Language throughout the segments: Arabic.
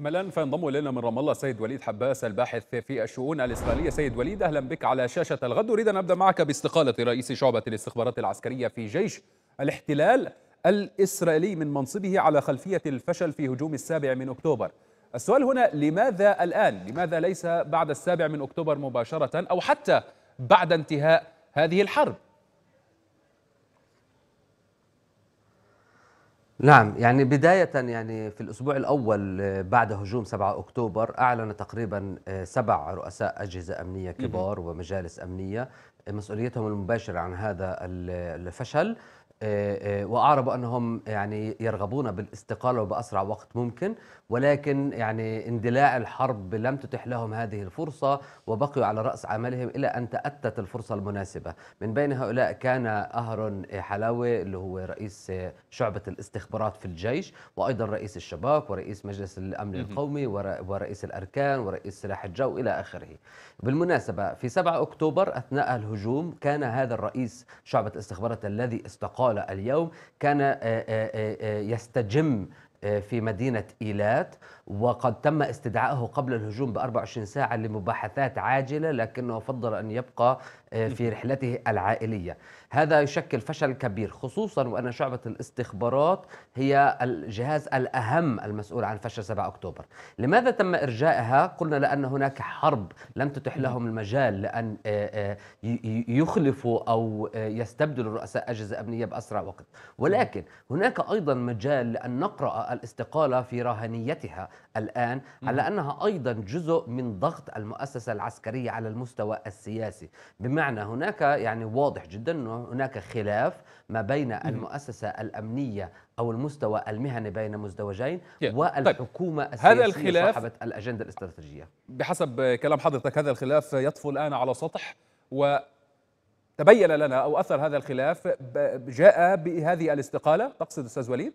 ما الآن فينضم إلينا من رام الله السيد وليد حباس الباحث في الشؤون الإسرائيلية سيد وليد أهلا بك على شاشة الغد أريد أن أبدأ معك باستقالة رئيس شعبة الاستخبارات العسكرية في جيش الاحتلال الإسرائيلي من منصبه على خلفية الفشل في هجوم السابع من أكتوبر السؤال هنا لماذا الآن؟ لماذا ليس بعد السابع من أكتوبر مباشرة أو حتى بعد انتهاء هذه الحرب؟ نعم يعني بداية يعني في الأسبوع الأول آه، بعد هجوم 7 أكتوبر أعلن تقريبا آه، سبع رؤساء أجهزة أمنية كبار ومجالس أمنية مسؤوليتهم المباشرة عن هذا الفشل آه، آه، واعربوا انهم يعني يرغبون بالاستقاله وباسرع وقت ممكن ولكن يعني اندلاع الحرب لم تتح لهم هذه الفرصه وبقوا على راس عملهم الى ان تاتت الفرصه المناسبه من بين هؤلاء كان اهرون حلاوي اللي هو رئيس شعبه الاستخبارات في الجيش وايضا رئيس الشباك ورئيس مجلس الامن القومي ورئيس الاركان ورئيس سلاح الجو الى اخره بالمناسبه في 7 اكتوبر اثناء الهجوم كان هذا الرئيس شعبه الاستخبارات الذي استقال قال اليوم كان آه، آه، آه، يستجم في مدينة إيلات وقد تم استدعائه قبل الهجوم ب 24 ساعة لمباحثات عاجلة لكنه فضل أن يبقى آه، في رحلته العائلية هذا يشكل فشل كبير خصوصا وأن شعبة الاستخبارات هي الجهاز الأهم المسؤول عن فشل 7 أكتوبر لماذا تم إرجائها؟ قلنا لأن هناك حرب لم تتح لهم المجال لأن آه، آه، يخلفوا أو يستبدلوا رؤساء أجهزة أمنية بأسرع وقت ولكن هناك أيضا مجال لأن نقرأ الاستقالة في رهانيتها الآن على أنها أيضا جزء من ضغط المؤسسة العسكرية على المستوى السياسي بمعنى هناك يعني واضح جدا أنه هناك خلاف ما بين المؤسسة الأمنية أو المستوى المهني بين مزدوجين طيب، والحكومة طيب. السياسية هذا الخلاف صاحبة الأجندة الاستراتيجية بحسب كلام حضرتك هذا الخلاف يطفو الآن على سطح و تبين لنا او اثر هذا الخلاف جاء بهذه الاستقاله تقصد استاذ وليد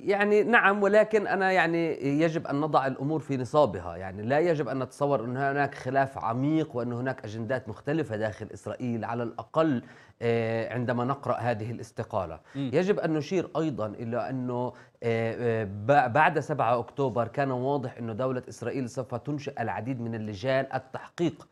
يعني نعم ولكن انا يعني يجب ان نضع الامور في نصابها، يعني لا يجب ان نتصور ان هناك خلاف عميق وان هناك اجندات مختلفه داخل اسرائيل على الاقل آه، عندما نقرا هذه الاستقاله، م. يجب ان نشير ايضا الى انه آه، آه، بعد 7 اكتوبر كان واضح انه دوله اسرائيل سوف تنشئ العديد من اللجان التحقيق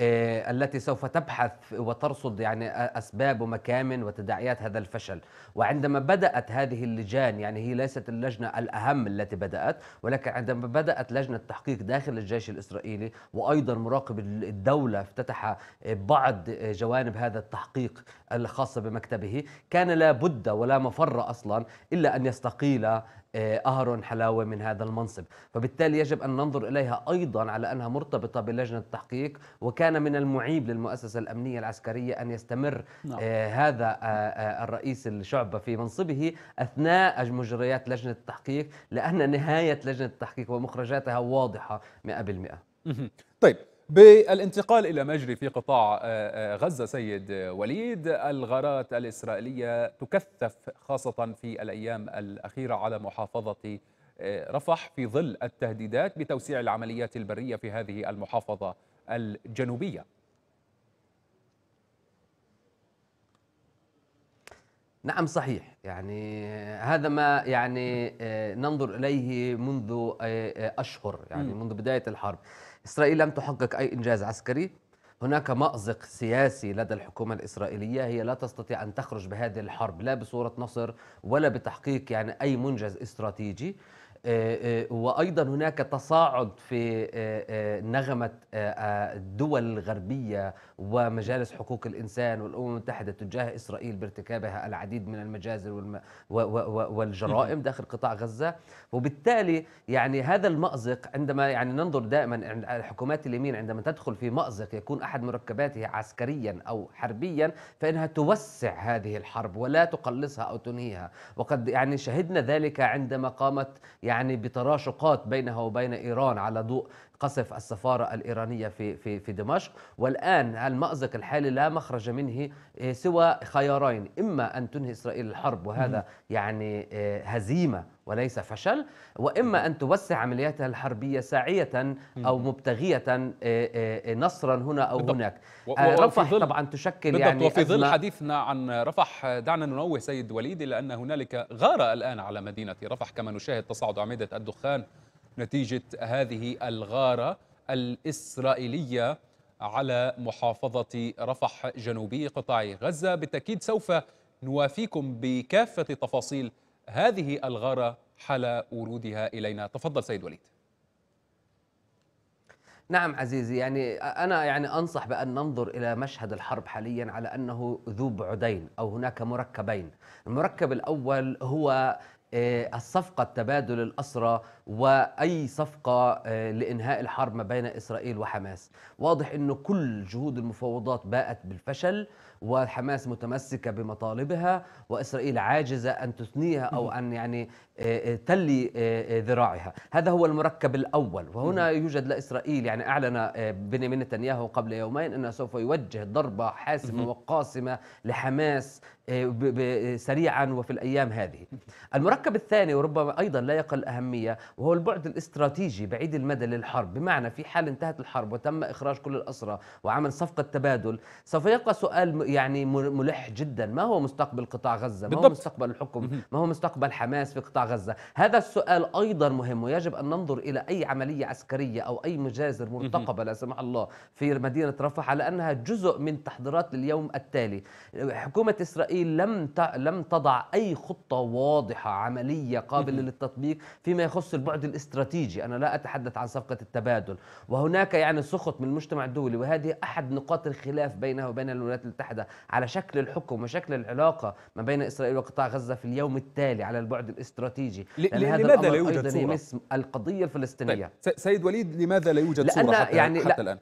آه، التي سوف تبحث وترصد يعني اسباب ومكامن وتداعيات هذا الفشل، وعندما بدات هذه اللجان يعني هي ليست اللجنه الاهم التي بدات، ولكن عندما بدات لجنه تحقيق داخل الجيش الاسرائيلي وايضا مراقب الدوله افتتح بعض جوانب هذا التحقيق الخاصه بمكتبه، كان لا بد ولا مفر اصلا الا ان يستقيل آه، أهرون حلاوة من هذا المنصب فبالتالي يجب أن ننظر إليها أيضا على أنها مرتبطة بلجنة التحقيق وكان من المعيب للمؤسسة الأمنية العسكرية أن يستمر نعم. آه، هذا آه، الرئيس الشعبة في منصبه أثناء مجريات لجنة التحقيق لأن نهاية لجنة التحقيق ومخرجاتها واضحة 100% طيب بالانتقال إلى ما يجري في قطاع آه، آه، غزة سيد وليد الغارات الإسرائيلية تكثف خاصة في الأيام الأخيرة على محافظة آه، رفح في ظل التهديدات بتوسيع العمليات البرية في هذه المحافظة الجنوبية نعم صحيح يعني هذا ما يعني ننظر إليه منذ أشهر يعني منذ بداية الحرب إسرائيل لم تحقق أي إنجاز عسكري هناك مأزق سياسي لدى الحكومة الإسرائيلية هي لا تستطيع أن تخرج بهذه الحرب لا بصورة نصر ولا بتحقيق يعني أي منجز استراتيجي آه، آه، وايضا هناك تصاعد في آه، نغمه الدول الغربيه ومجالس حقوق الانسان والامم المتحده تجاه اسرائيل بارتكابها العديد من المجازر والجرائم داخل قطاع غزه وبالتالي يعني هذا المازق عندما يعني ننظر دائما حكومات اليمين عندما تدخل في مازق يكون احد مركباته عسكريا او حربيا فانها توسع هذه الحرب ولا تقلصها او تنهيها وقد يعني شهدنا ذلك عندما قامت يعني يعني بتراشقات بينها وبين إيران على ضوء قصف السفارة الإيرانية في في في دمشق والآن المأزق الحالي لا مخرج منه آه، سوى خيارين إما أن تنهي إسرائيل الحرب وهذا يعني آه، هزيمة وليس فشل وإما أن توسع عملياتها الحربية ساعية أو مبتغية آه، نصرا هنا أو بالضبط. هناك رفح طبعا تشكل بالضبط. يعني وفي ظل حديثنا عن رفح دعنا ننوه سيد وليد لأن هنالك غارة الآن على مدينة رفح كما نشاهد تصاعد أعمدة الدخان نتيجة هذه الغارة الإسرائيلية على محافظة رفح جنوبي قطاع غزة بالتأكيد سوف نوافيكم بكافة تفاصيل هذه الغارة حال ورودها إلينا تفضل سيد وليد نعم عزيزي يعني أنا يعني أنصح بأن ننظر إلى مشهد الحرب حاليا على أنه ذو بعدين أو هناك مركبين المركب الأول هو آه، الصفقة التبادل الأسرى وأي صفقة آه، لإنهاء الحرب ما بين إسرائيل وحماس واضح أن كل جهود المفاوضات باءت بالفشل وحماس متمسكه بمطالبها واسرائيل عاجزه ان تثنيها او ان يعني آه، آه، تلي آه، ذراعها، هذا هو المركب الاول وهنا يوجد لاسرائيل يعني اعلن بنيامين نتنياهو قبل يومين انه سوف يوجه ضربه حاسمه وقاسمه لحماس سريعا وفي الايام هذه. المركب الثاني وربما ايضا لا يقل اهميه وهو البعد الاستراتيجي بعيد المدى للحرب، بمعنى في حال انتهت الحرب وتم اخراج كل الاسرى وعمل صفقه تبادل، سوف يبقى سؤال يعني ملح جدا ما هو مستقبل قطاع غزة ما هو مستقبل الحكم ما هو مستقبل حماس في قطاع غزة هذا السؤال أيضا مهم ويجب أن ننظر إلى أي عملية عسكرية أو أي مجازر مرتقبة لا سمح الله في مدينة رفح على أنها جزء من تحضيرات لليوم التالي حكومة إسرائيل لم لم تضع أي خطة واضحة عملية قابلة للتطبيق فيما يخص البعد الاستراتيجي أنا لا أتحدث عن صفقة التبادل وهناك يعني سخط من المجتمع الدولي وهذه أحد نقاط الخلاف بينها وبين الولايات المتحدة المتحدة على شكل الحكم وشكل العلاقة ما بين إسرائيل وقطاع غزة في اليوم التالي على البعد الاستراتيجي لأن هذا لماذا لا يوجد صورة؟ القضية الفلسطينية طيب. سيد وليد لماذا لا يوجد لأن صورة حتى, يعني حتى الآن؟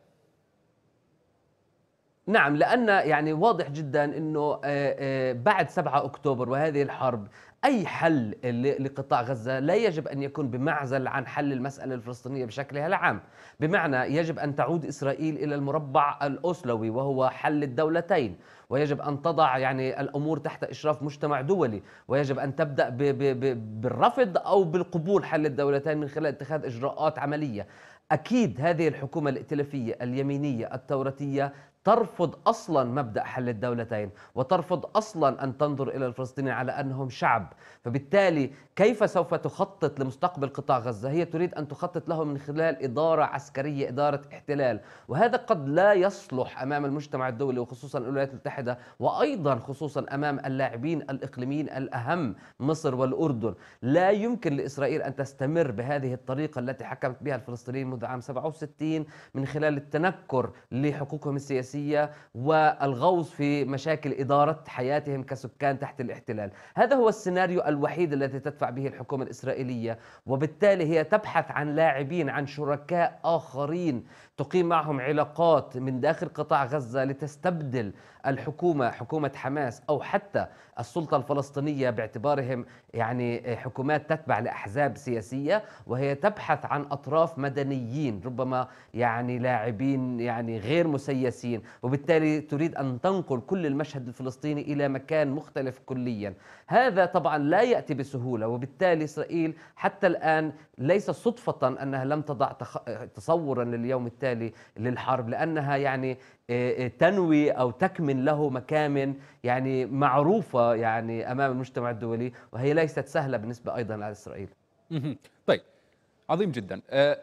نعم لأن يعني واضح جدا أنه آه، آه، بعد 7 أكتوبر وهذه الحرب أي حل لقطاع غزة لا يجب أن يكون بمعزل عن حل المسألة الفلسطينية بشكلها العام بمعنى يجب أن تعود إسرائيل إلى المربع الأوسلوي وهو حل الدولتين ويجب أن تضع يعني الأمور تحت إشراف مجتمع دولي ويجب أن تبدأ بـ بـ بـ بالرفض أو بالقبول حل الدولتين من خلال اتخاذ إجراءات عملية أكيد هذه الحكومة الائتلافية اليمينية التورتية ترفض اصلا مبدا حل الدولتين وترفض اصلا ان تنظر الى الفلسطينيين على انهم شعب فبالتالي كيف سوف تخطط لمستقبل قطاع غزه هي تريد ان تخطط له من خلال اداره عسكريه اداره احتلال وهذا قد لا يصلح امام المجتمع الدولي وخصوصا الولايات المتحده وايضا خصوصا امام اللاعبين الاقليميين الاهم مصر والاردن لا يمكن لاسرائيل ان تستمر بهذه الطريقه التي حكمت بها الفلسطينيين منذ عام 67 من خلال التنكر لحقوقهم السياسيه السياسية والغوص في مشاكل إدارة حياتهم كسكان تحت الاحتلال هذا هو السيناريو الوحيد الذي تدفع به الحكومة الإسرائيلية وبالتالي هي تبحث عن لاعبين عن شركاء آخرين تقيم معهم علاقات من داخل قطاع غزة لتستبدل الحكومة حكومة حماس أو حتى السلطة الفلسطينية باعتبارهم يعني حكومات تتبع لأحزاب سياسية وهي تبحث عن أطراف مدنيين ربما يعني لاعبين يعني غير مسيسين وبالتالي تريد أن تنقل كل المشهد الفلسطيني إلى مكان مختلف كليا هذا طبعا لا يأتي بسهولة وبالتالي إسرائيل حتى الآن ليس صدفة أنها لم تضع تصورا لليوم التالي بالتالي للحرب لأنها يعني آه، آه، تنوي أو تكمن له مكامن يعني معروفة يعني أمام المجتمع الدولي وهي ليست سهلة بالنسبة أيضا على إسرائيل طيب عظيم جدا آه،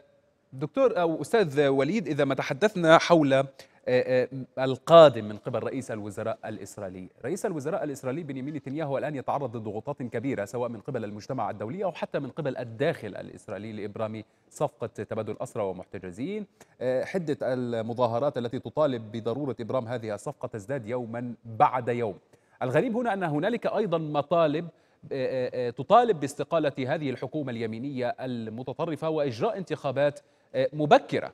دكتور أو أستاذ وليد إذا ما تحدثنا حول آه، آه، القادم من قبل رئيس الوزراء الإسرائيلي رئيس الوزراء الإسرائيلي بنيامين نتنياهو الآن يتعرض لضغوطات كبيرة سواء من قبل المجتمع الدولي أو حتى من قبل الداخل الإسرائيلي لإبرام صفقة تبادل أسرى ومحتجزين آه، حدة المظاهرات التي تطالب بضرورة إبرام هذه الصفقة تزداد يوما بعد يوم الغريب هنا أن هنالك أيضا مطالب تطالب باستقالة هذه الحكومة اليمينية المتطرفة وإجراء انتخابات مبكرة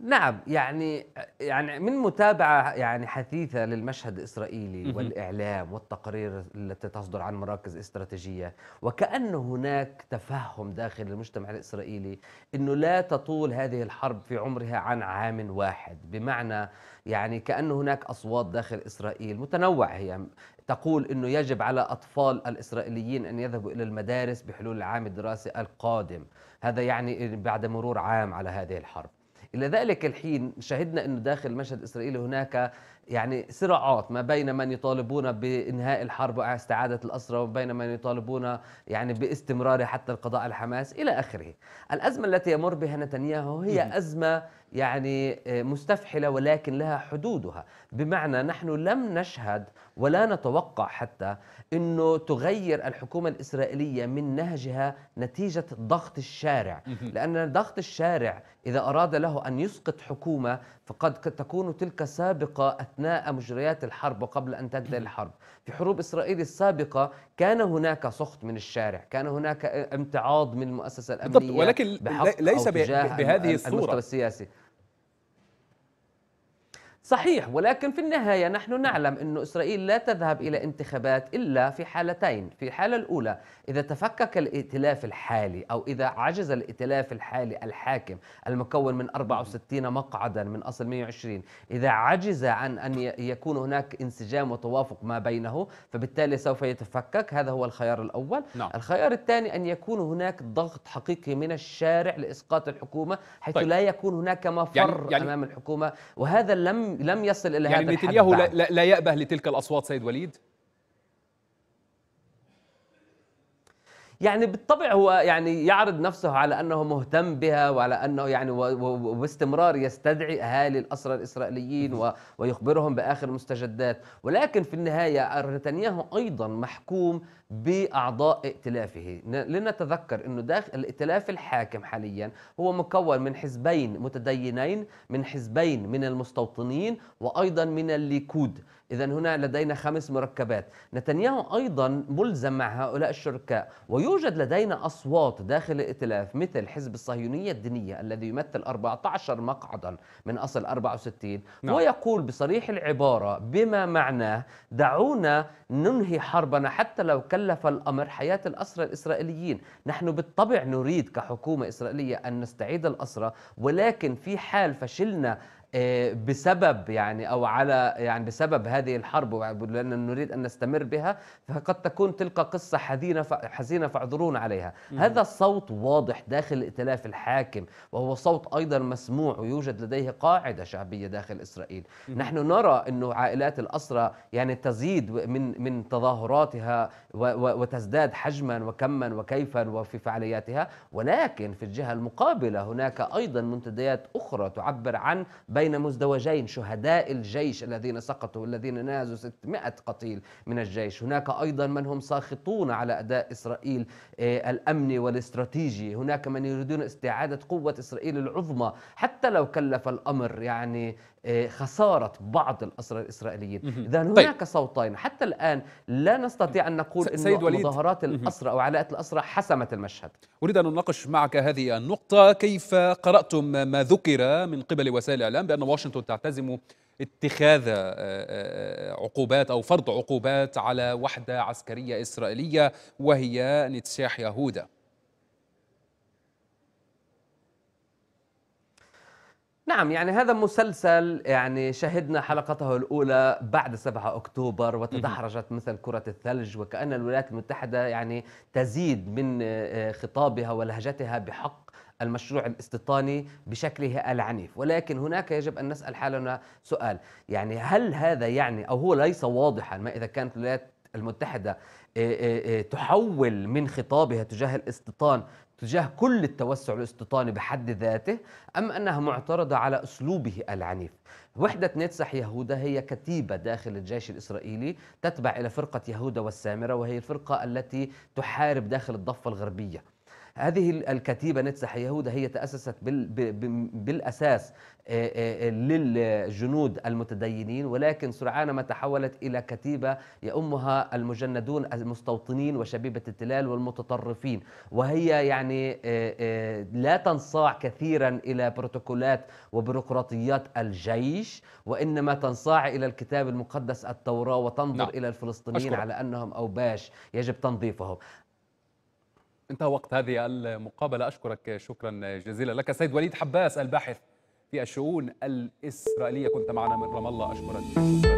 نعم يعني يعني من متابعه يعني حثيثه للمشهد الاسرائيلي والاعلام والتقارير التي تصدر عن مراكز استراتيجيه وكان هناك تفهم داخل المجتمع الاسرائيلي انه لا تطول هذه الحرب في عمرها عن عام واحد بمعنى يعني كأن هناك أصوات داخل إسرائيل متنوعة هي تقول أنه يجب على أطفال الإسرائيليين أن يذهبوا إلى المدارس بحلول العام الدراسي القادم هذا يعني بعد مرور عام على هذه الحرب إلى ذلك الحين شهدنا أن داخل المشهد الإسرائيلي هناك يعني صراعات ما بين من يطالبون بانهاء الحرب واستعاده الاسرى وبين من يطالبون يعني باستمرار حتى القضاء على حماس الى اخره. الازمه التي يمر بها نتنياهو هي ازمه يعني آه، مستفحله ولكن لها حدودها، بمعنى نحن لم نشهد ولا نتوقع حتى انه تغير الحكومه الاسرائيليه من نهجها نتيجه ضغط الشارع، لان ضغط الشارع اذا اراد له ان يسقط حكومه فقد تكون تلك سابقه أثناء مجريات الحرب وقبل أن تبدأ الحرب في حروب إسرائيل السابقة كان هناك سخط من الشارع كان هناك امتعاض من المؤسسة الأمنية ولكن ليس بهذه الصورة السياسي صحيح ولكن في النهاية نحن نعلم أن إسرائيل لا تذهب إلى انتخابات إلا في حالتين في الحالة الأولى إذا تفكك الائتلاف الحالي أو إذا عجز الائتلاف الحالي الحاكم المكون من 64 مقعدا من أصل 120 إذا عجز عن أن يكون هناك انسجام وتوافق ما بينه فبالتالي سوف يتفكك هذا هو الخيار الأول نعم. الخيار الثاني أن يكون هناك ضغط حقيقي من الشارع لإسقاط الحكومة حيث طيب. لا يكون هناك مفر يعني يعني أمام الحكومة وهذا لم لم يصل الى يعني هذا نتنياهو لا, لا يأبه لتلك الاصوات سيد وليد يعني بالطبع هو يعني يعرض نفسه على انه مهتم بها وعلى انه يعني وباستمرار يستدعي اهالي الاسرى الاسرائيليين ويخبرهم باخر المستجدات، ولكن في النهايه نتنياهو ايضا محكوم باعضاء ائتلافه لنتذكر انه داخل الائتلاف الحاكم حاليا هو مكون من حزبين متدينين من حزبين من المستوطنين وايضا من الليكود إذا هنا لدينا خمس مركبات نتنياهو أيضا ملزم مع هؤلاء الشركاء ويوجد لدينا أصوات داخل الائتلاف مثل حزب الصهيونية الدينية الذي يمثل 14 مقعدا من أصل 64 نعم. ويقول بصريح العبارة بما معناه دعونا ننهي حربنا حتى لو كان كلف الأمر حياة الأسرى الإسرائيليين نحن بالطبع نريد كحكومة إسرائيلية أن نستعيد الأسرى ولكن في حال فشلنا بسبب يعني او على يعني بسبب هذه الحرب لان نريد ان نستمر بها فقد تكون تلك قصه حزينه حزينه فاعذرونا عليها مم. هذا الصوت واضح داخل الائتلاف الحاكم وهو صوت ايضا مسموع ويوجد لديه قاعده شعبيه داخل اسرائيل مم. نحن نرى انه عائلات الاسرى يعني تزيد من من تظاهراتها وتزداد حجما وكما وكيفا وفي فعالياتها ولكن في الجهه المقابله هناك ايضا منتديات اخرى تعبر عن بين بين مزدوجين شهداء الجيش الذين سقطوا الذين نازوا 600 قتيل من الجيش هناك أيضا من هم ساخطون على أداء إسرائيل آه، الأمني والاستراتيجي هناك من يريدون استعادة قوة إسرائيل العظمى حتى لو كلف الأمر يعني آه، خساره بعض الاسرى الاسرائيليين اذا طيب. هناك طيب. صوتين حتى الان لا نستطيع ان نقول ان مظاهرات الاسرى او علاقات الاسرى حسمت المشهد اريد ان نناقش معك هذه النقطه كيف قراتم ما ذكر من قبل وسائل الاعلام بان واشنطن تعتزم اتخاذ آه، آه، عقوبات او فرض عقوبات على وحده عسكريه اسرائيليه وهي نتشاح يهودا نعم يعني هذا مسلسل يعني شهدنا حلقته الأولى بعد 7 أكتوبر وتدحرجت مثل كرة الثلج وكأن الولايات المتحدة يعني تزيد من آه، خطابها ولهجتها بحق المشروع الاستيطاني بشكله العنيف ولكن هناك يجب أن نسأل حالنا سؤال يعني هل هذا يعني أو هو ليس واضحا ما إذا كانت الولايات المتحدة آه، آه، آه، تحول من خطابها تجاه الاستيطان تجاه كل التوسع الاستيطاني بحد ذاته أم أنها معترضة على أسلوبه العنيف وحدة نتسح يهودا هي كتيبة داخل الجيش الإسرائيلي تتبع إلى فرقة يهودا والسامرة وهي الفرقة التي تحارب داخل الضفة الغربية هذه الكتيبة نتسح يهودا هي تأسست بال بالأساس آه، آه، آه، للجنود المتدينين ولكن سرعان ما تحولت إلى كتيبة يأمها المجندون المستوطنين وشبيبة التلال والمتطرفين وهي يعني لا تنصاع كثيرا إلى بروتوكولات وبيروقراطيات الجيش وإنما تنصاع إلى الكتاب المقدس التوراة وتنظر نعم. إلى الفلسطينيين أشكر. على أنهم أوباش يجب تنظيفهم انتهى وقت هذه المقابلة أشكرك شكرا جزيلا لك سيد وليد حباس الباحث في الشؤون الإسرائيلية كنت معنا من رام الله أشكرك شكرا.